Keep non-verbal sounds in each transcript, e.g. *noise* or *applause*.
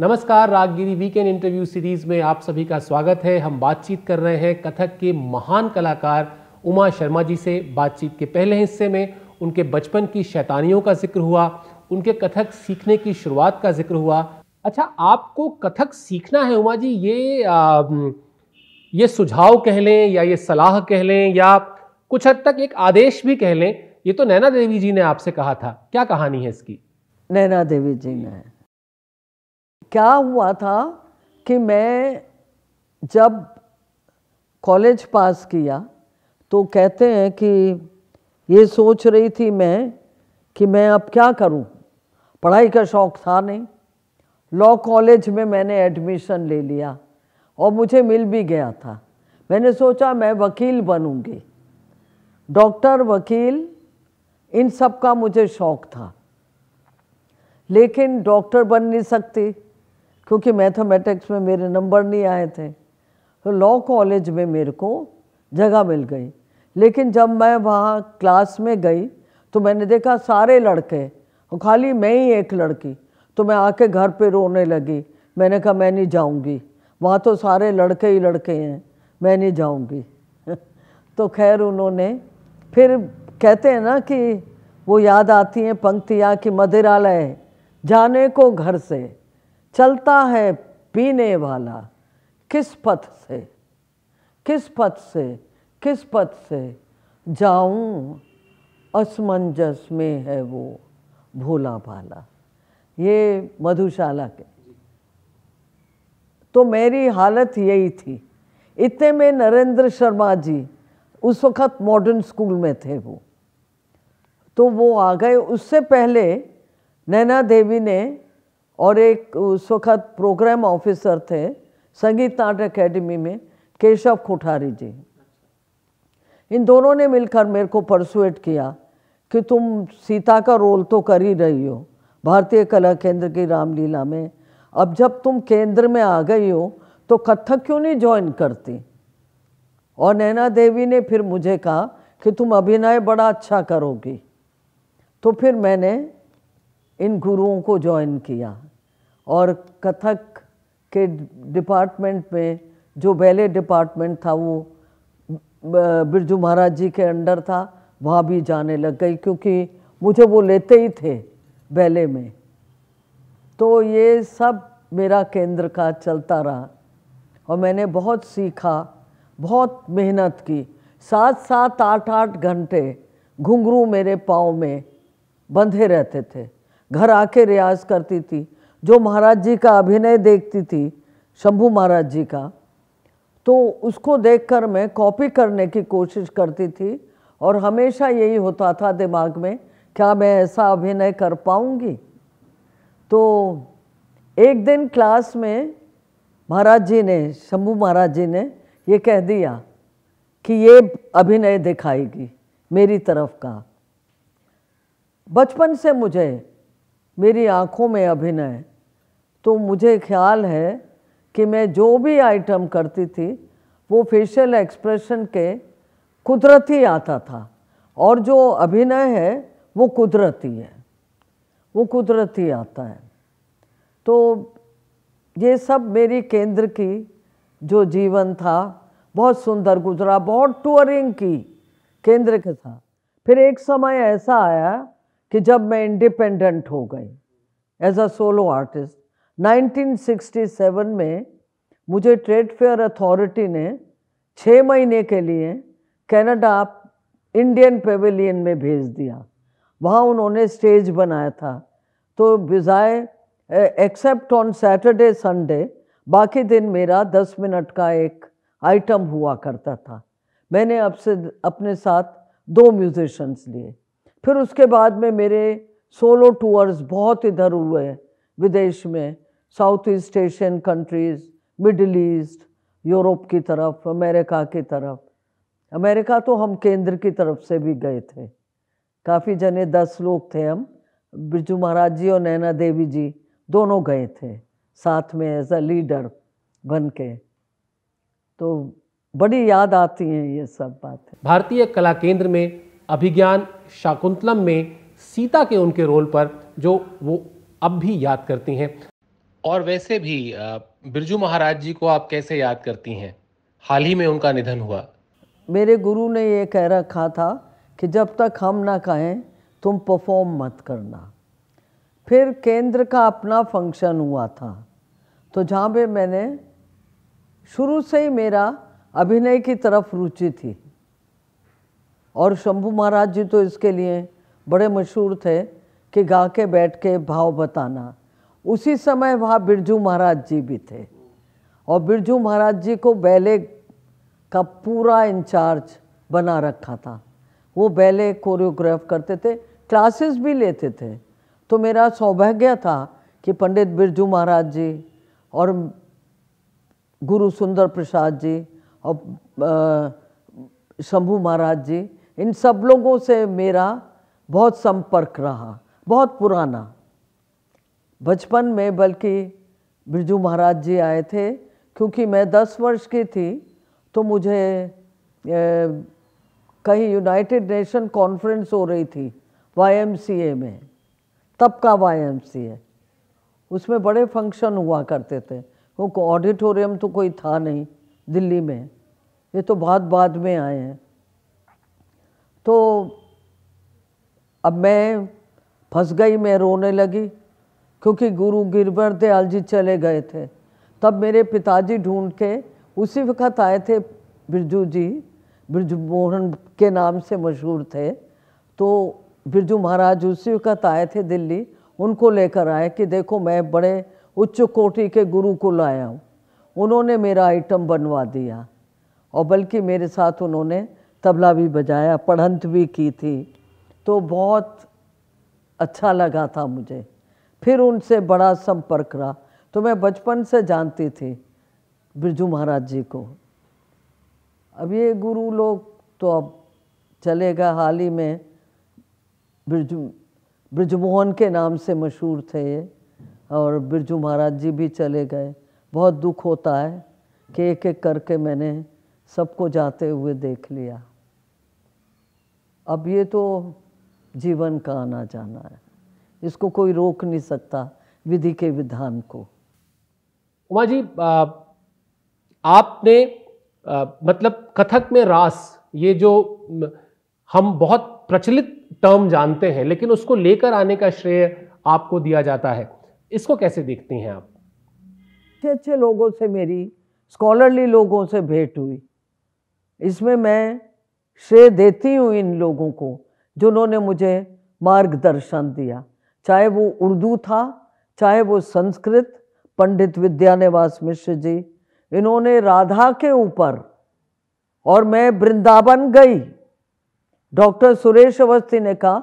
नमस्कार रागगिरी weekend interview series में आप सभी का स्वागत है हम बातचीत कर रहे हैं कथक के महान कलाकार उमा शर्मा जी से बातचीत के पहले हिस्से में उनके बचपन की शैतानियों का जिक्र हुआ उनके कथक सीखने की शुरुआत का जिक्र हुआ अच्छा आपको कथक सीखना है उमा जी ये आ, ये सुझाव कह लें या ये सलाह कह लें या कुछ हद तक एक आदेश भी कह लें ये तो नैना देवी जी ने आपसे कहा था क्या कहानी है इसकी नैना देवी जी ने क्या हुआ था कि मैं जब कॉलेज पास किया तो कहते हैं कि ये सोच रही थी मैं कि मैं अब क्या करूं पढ़ाई का शौक़ था नहीं लॉ कॉलेज में मैंने एडमिशन ले लिया और मुझे मिल भी गया था मैंने सोचा मैं वकील बनूंगी डॉक्टर वकील इन सब का मुझे शौक़ था लेकिन डॉक्टर बन नहीं सकती क्योंकि मैथमेटिक्स में मेरे नंबर नहीं आए थे तो लॉ कॉलेज में मेरे को जगह मिल गई लेकिन जब मैं वहाँ क्लास में गई तो मैंने देखा सारे लड़के और खाली मैं ही एक लड़की तो मैं आके घर पे रोने लगी मैंने कहा मैं नहीं जाऊँगी वहाँ तो सारे लड़के ही लड़के हैं मैं नहीं जाऊँगी *laughs* तो खैर उन्होंने फिर कहते हैं ना कि वो याद आती हैं पंक्तियाँ कि मदिरालय जाने को घर से चलता है पीने वाला किस पथ से किस पथ से किस पथ से जाऊं असमंजस में है वो भोला भाला ये मधुशाला के तो मेरी हालत यही थी इतने में नरेंद्र शर्मा जी उस वक्त मॉडर्न स्कूल में थे वो तो वो आ गए उससे पहले नैना देवी ने और एक उस वक्त प्रोग्राम ऑफिसर थे संगीत नाट्य अकेडमी में केशव कोठारी जी इन दोनों ने मिलकर मेरे को परसुएट किया कि तुम सीता का रोल तो कर ही रही हो भारतीय कला केंद्र की रामलीला में अब जब तुम केंद्र में आ गई हो तो कथक क्यों नहीं ज्वाइन करती और नैना देवी ने फिर मुझे कहा कि तुम अभिनय बड़ा अच्छा करोगी तो फिर मैंने इन गुरुओं को ज्वाइन किया और कथक के डिपार्टमेंट में जो बैले डिपार्टमेंट था वो बिरजू महाराज जी के अंडर था वहाँ भी जाने लग गई क्योंकि मुझे वो लेते ही थे बैले में तो ये सब मेरा केंद्र का चलता रहा और मैंने बहुत सीखा बहुत मेहनत की सात सात आठ आठ घंटे घुंघरू मेरे पाँव में बंधे रहते थे घर आके रियाज करती थी जो महाराज जी का अभिनय देखती थी शंभू महाराज जी का तो उसको देखकर मैं कॉपी करने की कोशिश करती थी और हमेशा यही होता था दिमाग में क्या मैं ऐसा अभिनय कर पाऊंगी तो एक दिन क्लास में महाराज जी ने शंभू महाराज जी ने ये कह दिया कि ये अभिनय दिखाएगी मेरी तरफ का बचपन से मुझे मेरी आँखों में अभिनय तो मुझे ख्याल है कि मैं जो भी आइटम करती थी वो फेशियल एक्सप्रेशन के कुदरती आता था और जो अभिनय है वो कुदरती है वो कुदरती आता है तो ये सब मेरी केंद्र की जो जीवन था बहुत सुंदर गुजरा बहुत टूरिंग की केंद्र के था फिर एक समय ऐसा आया कि जब मैं इंडिपेंडेंट हो गई एज अ सोलो आर्टिस्ट 1967 में मुझे ट्रेड फेयर अथॉरिटी ने छः महीने के लिए कनाडा इंडियन पेविलियन में भेज दिया वहाँ उन्होंने स्टेज बनाया था तो बिजाय एक्सेप्ट ऑन सैटरडे संडे बाकी दिन मेरा दस मिनट का एक आइटम हुआ करता था मैंने अब से अपने साथ दो म्यूजिशंस लिए फिर उसके बाद में मेरे सोलो टूर्स बहुत इधर हुए विदेश में South East Asian countries Middle East Europe की तरफ अमेरिका की तरफ अमेरिका तो हम केंद्र की तरफ से भी गए थे काफ़ी जने दस लोग थे हम बिरजू महाराज जी और नैना देवी जी दोनों गए थे साथ में एज अ लीडर बन के तो बड़ी याद आती हैं ये सब बातें भारतीय कला केंद्र में अभिज्ञान शाकुंतलम में सीता के उनके रोल पर जो वो अब भी याद करती हैं और वैसे भी बिरजू महाराज जी को आप कैसे याद करती हैं हाल ही में उनका निधन हुआ मेरे गुरु ने ये कह रखा था कि जब तक हम ना कहें तुम परफॉर्म मत करना फिर केंद्र का अपना फंक्शन हुआ था तो जहाँ पे मैंने शुरू से ही मेरा अभिनय की तरफ रुचि थी और शंभू महाराज जी तो इसके लिए बड़े मशहूर थे कि गा के बैठ के भाव बताना उसी समय वहाँ बिरजू महाराज जी भी थे और बिरजू महाराज जी को बैले का पूरा इंचार्ज बना रखा था वो बैले कोरियोग्राफ करते थे क्लासेस भी लेते थे तो मेरा सौभाग्य था कि पंडित बिरजू महाराज जी और गुरु सुंदर प्रसाद जी और शंभू महाराज जी इन सब लोगों से मेरा बहुत संपर्क रहा बहुत पुराना बचपन में बल्कि बिरजू महाराज जी आए थे क्योंकि मैं दस वर्ष की थी तो मुझे ए, कहीं यूनाइटेड नेशन कॉन्फ्रेंस हो रही थी वाईएमसीए में तब का वाईएमसीए उसमें बड़े फंक्शन हुआ करते थे क्योंकि ऑडिटोरियम तो कोई था नहीं दिल्ली में ये तो बहुत बाद में आए हैं तो अब मैं फंस गई मैं रोने लगी क्योंकि गुरु गिरवर दयाल जी चले गए थे तब मेरे पिताजी ढूंढ के उसी वक्त आए थे बिरजू जी बिरजू मोहन के नाम से मशहूर थे तो बिरजू महाराज उसी वक्त आए थे दिल्ली उनको लेकर आए कि देखो मैं बड़े उच्च कोटि के गुरु को लाया हूँ उन्होंने मेरा आइटम बनवा दिया और बल्कि मेरे साथ उन्होंने तबला भी बजाया पढ़ंत भी की थी तो बहुत अच्छा लगा था मुझे फिर उनसे बड़ा संपर्क रहा तो मैं बचपन से जानती थी बिरजू महाराज जी को अब ये गुरु लोग तो अब चलेगा हाल ही में बिरजू ब्रजमोहन के नाम से मशहूर थे ये और बिरजू महाराज जी भी चले गए बहुत दुख होता है कि एक एक करके मैंने सबको जाते हुए देख लिया अब ये तो जीवन का आना जाना है इसको कोई रोक नहीं सकता विधि के विधान को उमा जी आ, आपने आ, मतलब कथक में रास ये जो हम बहुत प्रचलित टर्म जानते हैं लेकिन उसको लेकर आने का श्रेय आपको दिया जाता है इसको कैसे देखती हैं आप अच्छे अच्छे लोगों से मेरी स्कॉलरली लोगों से भेंट हुई इसमें मैं श्रेय देती हूँ इन लोगों को जिन्होंने मुझे मार्गदर्शन दिया चाहे वो उर्दू था चाहे वो संस्कृत पंडित विद्यानिवास मिश्र जी इन्होंने राधा के ऊपर और मैं वृंदावन गई डॉक्टर सुरेश अवस्थी ने कहा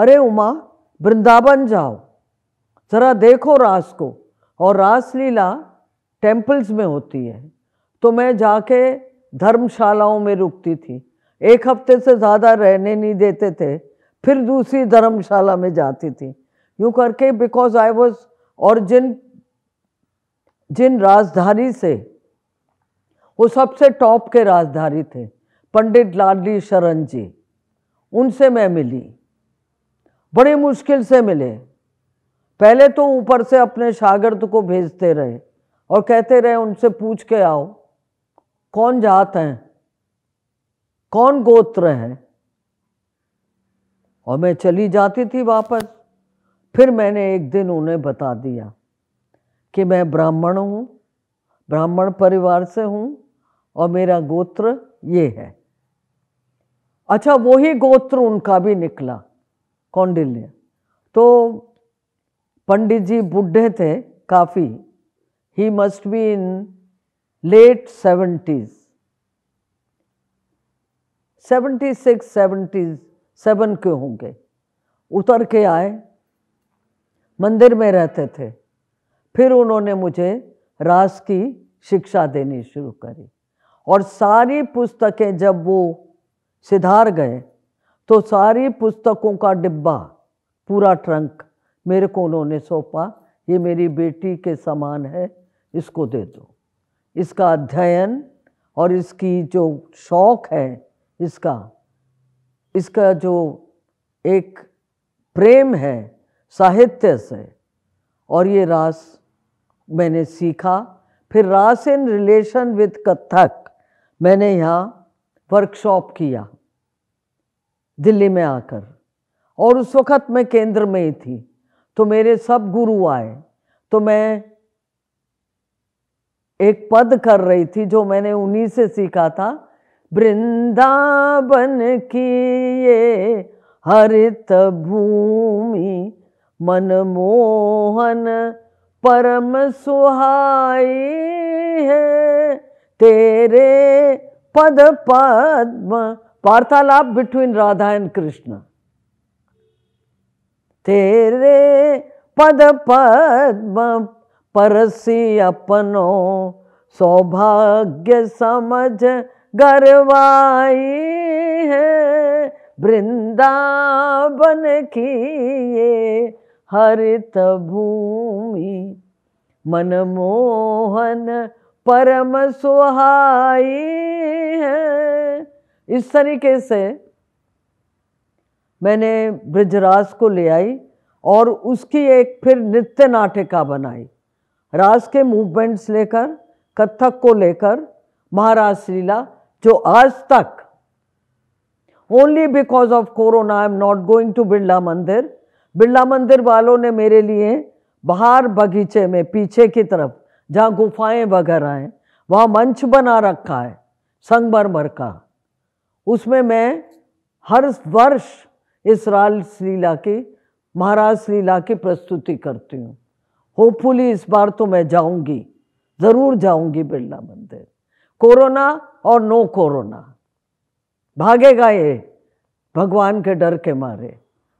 अरे उमा वृंदावन जाओ ज़रा देखो रास को और रासलीला टेम्पल्स में होती है तो मैं जाके धर्मशालाओं में रुकती थी एक हफ्ते से ज़्यादा रहने नहीं देते थे फिर दूसरी धर्मशाला में जाती थी यूँ करके बिकॉज आई वॉज और जिन जिन राजधानी से वो सबसे टॉप के राजधानी थे पंडित लाडली शरण जी उनसे मैं मिली बड़ी मुश्किल से मिले पहले तो ऊपर से अपने शागिर्द को भेजते रहे और कहते रहे उनसे पूछ के आओ कौन जात हैं कौन गोत्र है और मैं चली जाती थी वापस फिर मैंने एक दिन उन्हें बता दिया कि मैं ब्राह्मण हूँ ब्राह्मण परिवार से हूँ और मेरा गोत्र ये है अच्छा वही गोत्र उनका भी निकला कौंडिल्य तो पंडित जी बुढ़े थे काफ़ी ही must be in late seventies seventy six seventy seven के होंगे उतर के आए मंदिर में रहते थे फिर उन्होंने मुझे रास की शिक्षा देनी शुरू करी और सारी पुस्तकें जब वो सिधार गए तो सारी पुस्तकों का डिब्बा पूरा ट्रंक मेरे को उन्होंने सौंपा ये मेरी बेटी के समान है इसको दे दो इसका अध्ययन और इसकी जो शौक़ है इसका इसका जो एक प्रेम है साहित्य से और ये रास मैंने सीखा फिर रास इन रिलेशन विद कथक मैंने यहाँ वर्कशॉप किया दिल्ली में आकर और उस वक़्त मैं केंद्र में ही थी तो मेरे सब गुरु आए तो मैं एक पद कर रही थी जो मैंने उन्हीं से सीखा था वृंदावन की ये हरित भूमि मनमोहन परम सुहाई है तेरे पद पद्म वार्तालाप बिटवीन राधा एंड कृष्ण तेरे पद पद्म परसी अपनो सौभाग्य समझ गरवाई है वृंदावन की ये हरित भूमि मनमोहन परम सुहाई है इस तरीके से मैंने ब्रजराज को ले आई और उसकी एक फिर नृत्य नाटिका बनाई रास के मूवमेंट्स लेकर कथक को लेकर महाराज लीला जो आज तक only because of corona I am not going to Birla Mandir Birla मंदिर वालों ने मेरे लिए बाहर बगीचे में पीछे की तरफ जहाँ गुफाएं वगैरह हैं वहाँ मंच बना रखा है संगमरमर का उसमें मैं हर वर्ष इस राल लीला की महाराज लीला की प्रस्तुति करती हूँ होपफुली इस बार तो मैं जाऊँगी ज़रूर जाऊँगी बिरला मंदिर कोरोना और नो कोरोना भागेगा ये भगवान के डर के मारे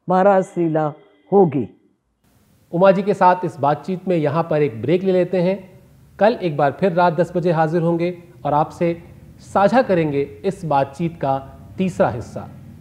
महाराज लीला होगी उमा जी के साथ इस बातचीत में यहाँ पर एक ब्रेक ले लेते हैं कल एक बार फिर रात दस बजे हाजिर होंगे और आपसे साझा करेंगे इस बातचीत का तीसरा हिस्सा